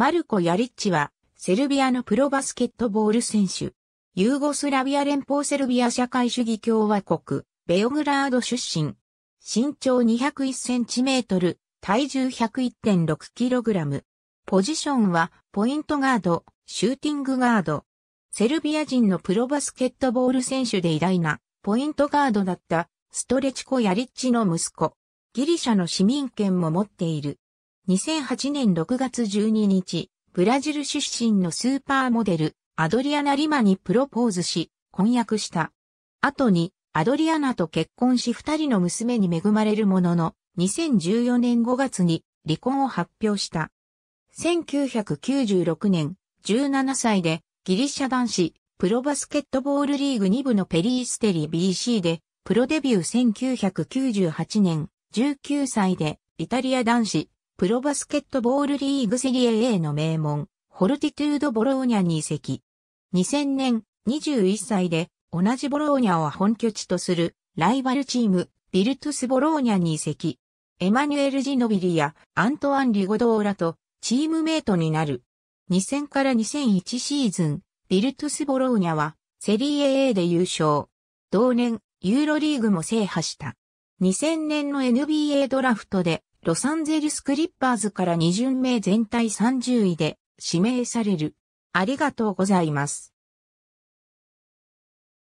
マルコ・ヤリッチは、セルビアのプロバスケットボール選手。ユーゴスラビア連邦セルビア社会主義共和国、ベオグラード出身。身長201センチメートル、体重101.6キログラム。ポジションは、ポイントガード、シューティングガード。セルビア人のプロバスケットボール選手で偉大な、ポイントガードだった、ストレチコ・ヤリッチの息子。ギリシャの市民権も持っている。2008年6月12日、ブラジル出身のスーパーモデル、アドリアナ・リマにプロポーズし、婚約した。後に、アドリアナと結婚し二人の娘に恵まれるものの、2014年5月に離婚を発表した。1996年、17歳でギリシャ男子プロバスケットボールリーグ2部のペリーステリ BC でプロデビュー1998年19歳でイタリア男子プロバスケットボールリーグセリエ A の名門、ホルティトゥード・ボローニャに移籍。2000年、21歳で、同じボローニャを本拠地とする、ライバルチーム、ビルトゥス・ボローニャに移籍。エマニュエル・ジノビリや、アントワン・リゴドーラと、チームメイトになる。2000から2001シーズン、ビルトゥス・ボローニャは、セリエ A で優勝。同年、ユーロリーグも制覇した。2000年の NBA ドラフトでロサンゼルスクリッパーズから2巡目全体30位で指名される。ありがとうございます。